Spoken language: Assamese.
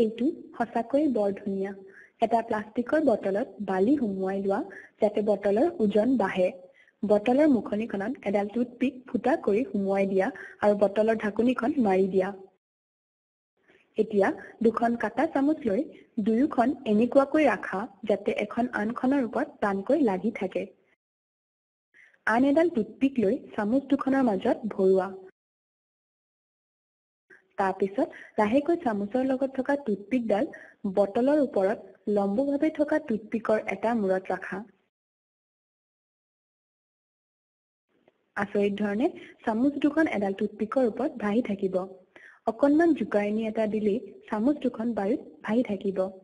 এইটো সঁচাকৈ বৰ ধুনীয়া এটা প্লাষ্টিকৰ বটলত বালি সুমুৱাই লোৱা যাতে বটলৰ ওজন বাঢ়ে বটলৰ মুখনিখনত এডাল টুথপিক ফুটা কৰি সুমুৱাই দিয়া আৰু বটলৰ ঢাকনিখন মাৰি দিয়া এতিয়া দুখন কাটা চামুচ লৈ দুয়োখন এনেকুৱাকৈ ৰাখা যাতে এখন আনখনৰ ওপৰত টানকৈ লাগি থাকে আন এডাল টুথপিক লৈ চামুচ দুখনৰ মাজত ভৰোৱা তাৰপিছত লাহেকৈ চামুচৰ লগত থকা টুথপিকডাল বটলৰ ওপৰত লম্বভাৱে থকা টুথপিকৰ এটা মূৰত ৰাখা আচৰিত ধৰণে চামুচ দুখন এডাল টুথপিকৰ ওপৰত ভাহি থাকিব অকণমান জোকাৰণি এটা দিলেই চামুচ দুখন বায়ুত ভাহি থাকিব